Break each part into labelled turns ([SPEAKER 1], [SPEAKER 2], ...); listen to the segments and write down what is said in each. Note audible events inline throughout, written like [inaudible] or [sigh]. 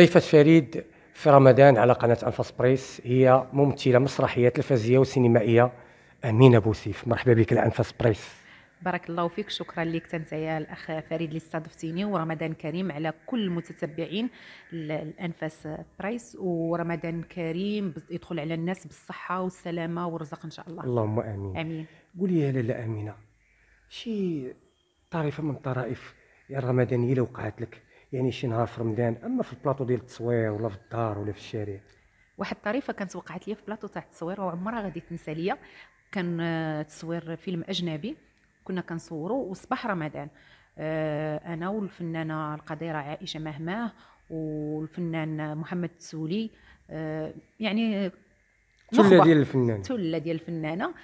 [SPEAKER 1] ضيفة فريد في رمضان على قناة أنفاس بريس هي ممثلة مسرحية تلفزية وسينمائية أمينة بوسيف مرحبا بك على أنفاس بريس
[SPEAKER 2] بارك الله فيك شكرا لك يا الاخ فريد اللي استضفتيني ورمضان كريم على كل المتتبعين الانفاس برايس ورمضان كريم يدخل على الناس بالصحه والسلامه والرزق ان شاء الله اللهم
[SPEAKER 1] امين امين قولي يا لاله امينه شي طريفه من الطرائف الرمضانيه اللي وقعت لك يعني شي نهار في رمضان اما في البلاطو ديال التصوير ولا في الدار ولا في الشارع
[SPEAKER 2] واحد الطريفه كانت وقعت لي في بلاطو تاع التصوير وعمرها غادي تنسى ليا كان آه، تصوير فيلم اجنبي كنا كنصورو وصباح رمضان آه، انا والفنانه القديره عائشه مهماه والفنان محمد السولي آه، يعني ثله ديال الفنانه تله ديال الفنانه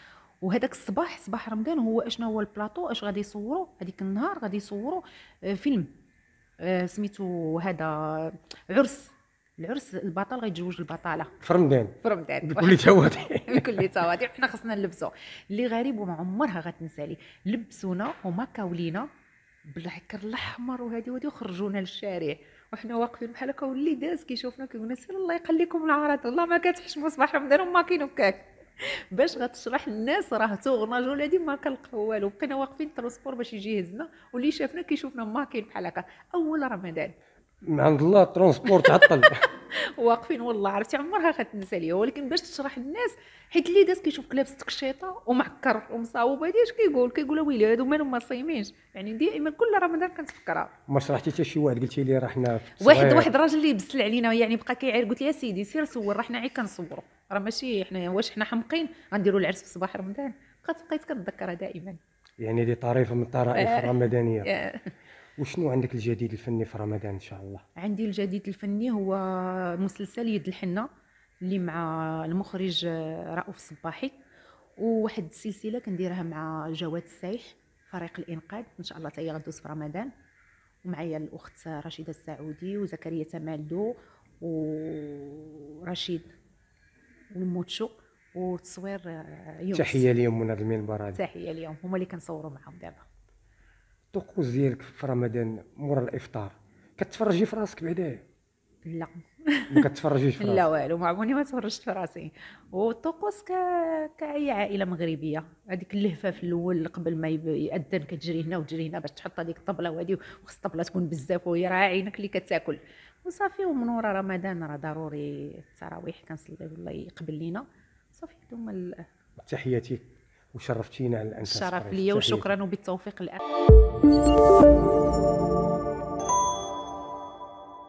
[SPEAKER 2] وهذاك الصباح صباح رمضان هو اشنا هو البلاطو اش غادي يصوروا هذيك النهار غادي يصوروا آه، فيلم آه، سميتو هذا عرس العرس البطل غيتزوج البطاله في رمضان
[SPEAKER 1] في رمضان [laughs] بكل تواضع
[SPEAKER 2] [laughs] بكل تواضع حنا خصنا نلبسو اللي غريب وما عمرها غتنسى لي لبسونا هما كاولينا بالعكر الاحمر وهذه وهذه وخرجونا للشارع وحنا واقفين بحال هكا واللي داز كيشوفنا كيقول لنا سير الله يخليكم العرض والله ما كتحشموا صباح رمضان وما كاين هكاك باش غتشرح للناس راه تورناج ولادي ما كنلقاو والو بقينا واقفين ترونسبور باش يجي يهزنا واللي شافنا كيشوفنا ماكين بحال هكا اول رمضان
[SPEAKER 1] من عند الله الترونسبور تعطل [laughs]
[SPEAKER 2] واقفين والله عرفتي عمرها غتنسى ليا ولكن باش تشرح للناس حيت اللي داز كيشوفك لابس تكشيطه ومعكر ومصاوب هادي اش كيقول كيقول ويلي هادو مالهم ما صايمينش يعني دائما كل رمضان كنتفكرها
[SPEAKER 1] ما شرحتي حتى شي واحد قلتي لي راه حنا واحد واحد
[SPEAKER 2] راجل اللي بسل علينا يعني بقى كيعير قلت لي يا سيدي سير صور راه حنا عي كنصوروا راه ماشي حنا واش حنا حمقين غنديروا العرس في صباح رمضان بقيت كنتذكرها دائما
[SPEAKER 1] يعني دي طريفه من الطرائف الرمضانيه آه. [laughs] وشنو عندك الجديد الفني في رمضان ان شاء الله
[SPEAKER 2] عندي الجديد الفني هو مسلسل يد الحنه اللي مع المخرج رؤوف الصباحي وواحد السلسله كنديرها مع جواد السايح فريق الانقاذ ان شاء الله تاهي غدوز في رمضان ومعايا الاخت رشيده السعودي وزكريا تمالدو ورشيد والموتشو وتصوير آه، يونس تحيه
[SPEAKER 1] اليوم من هذا المنبر هذا
[SPEAKER 2] تحيه اليوم هما اللي كنصوروا معاهم دابا الطقوس
[SPEAKER 1] ديالك في رمضان مورا الافطار
[SPEAKER 2] كتفرجي في راسك بعدا لا
[SPEAKER 1] ما كتفرجيش في [laughs] لا
[SPEAKER 2] والو ما عمرني ما تفرجت في راسي والطقوس ك... كاي عائله مغربيه هذيك اللهفه في الاول قبل ما ياذن كتجري هنا وتجري هنا باش تحط هذيك الطبله وهذه وخص الطبله تكون بزاف وهي راه عينك اللي كتاكل وصافي ومن ورا رمضان راه ضروري التراويح كنصلي الله يقبل لينا صافي هما ال...
[SPEAKER 1] تحياتي وشرفتينا على الشرف ليا وشكرا
[SPEAKER 2] وبالتوفيق الان